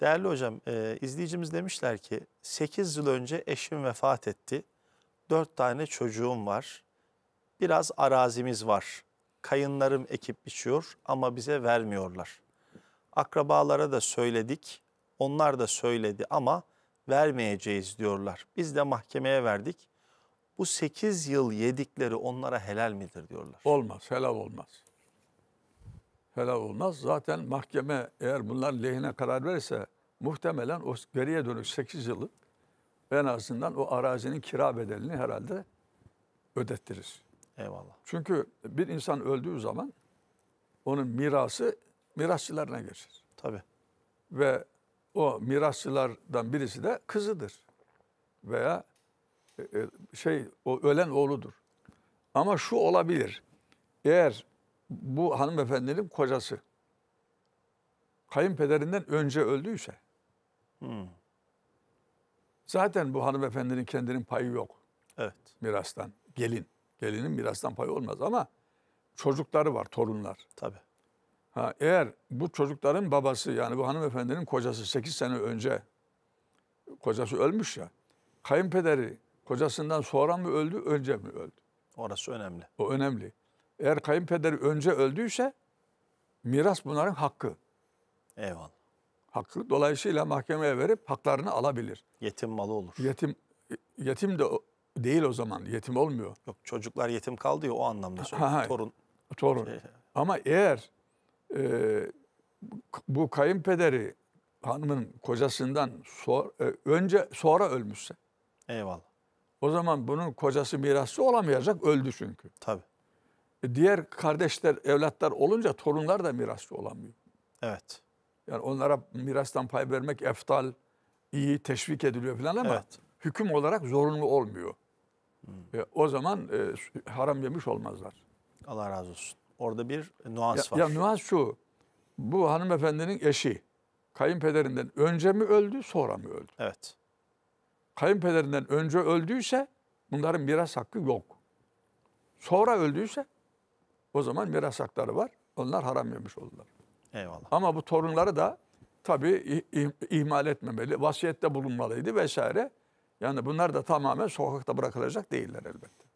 Değerli hocam e, izleyicimiz demişler ki 8 yıl önce eşim vefat etti. 4 tane çocuğum var. Biraz arazimiz var. Kayınlarım ekip biçiyor ama bize vermiyorlar. Akrabalara da söyledik. Onlar da söyledi ama vermeyeceğiz diyorlar. Biz de mahkemeye verdik. Bu 8 yıl yedikleri onlara helal midir diyorlar. Olmaz, helal olmaz helal olmaz. Zaten mahkeme eğer bunlar lehine karar verirse muhtemelen o geriye dönük 8 yılı en azından o arazinin kira bedelini herhalde ödettirir. Eyvallah. Çünkü bir insan öldüğü zaman onun mirası mirasçılarına geçer. Tabii. Ve o mirasçılardan birisi de kızıdır. Veya e, e, şey o ölen oğludur. Ama şu olabilir. Eğer bu hanımefendinin kocası kayınpederinden önce öldüyse hmm. zaten bu hanımefendinin kendinin payı yok. Evet. Mirastan. Gelin. Gelinin mirastan payı olmaz ama çocukları var, torunlar. Tabii. Ha, eğer bu çocukların babası yani bu hanımefendinin kocası 8 sene önce kocası ölmüş ya. Kayınpederi kocasından sonra mı öldü, önce mi öldü? Orası önemli. O önemli. Eğer kayınpederi önce öldüyse miras bunların hakkı. Eyvallah. Hakkı dolayısıyla mahkemeye verip haklarını alabilir. Yetim malı olur. Yetim yetim de değil o zaman. Yetim olmuyor. Yok çocuklar yetim kaldı ya o anlamda söylüyorum. Torun. Torun. Şey. Ama eğer e, bu kayınpederi hanımın kocasından sor, e, önce sonra ölmüşse. Eyvallah. O zaman bunun kocası mirası olamayacak öldü çünkü. Tabii diğer kardeşler, evlatlar olunca torunlar da mirasçı olamıyor. Evet. Yani onlara mirastan pay vermek eftal, iyi, teşvik ediliyor falan ama evet. hüküm olarak zorunlu olmuyor. Hmm. E, o zaman e, haram yemiş olmazlar. Allah razı olsun. Orada bir nuans ya, var. Ya nuans şu. Bu hanımefendinin eşi kayınpederinden önce mi öldü, sonra mı öldü? Evet. Kayınpederinden önce öldüyse bunların miras hakkı yok. Sonra öldüyse o zaman miras hakları var. Onlar haram yemiş oldular. Eyvallah. Ama bu torunları da tabii ihmal etmemeli. Vasiyette bulunmalıydı vesaire. Yani bunlar da tamamen sokakta bırakılacak değiller elbette.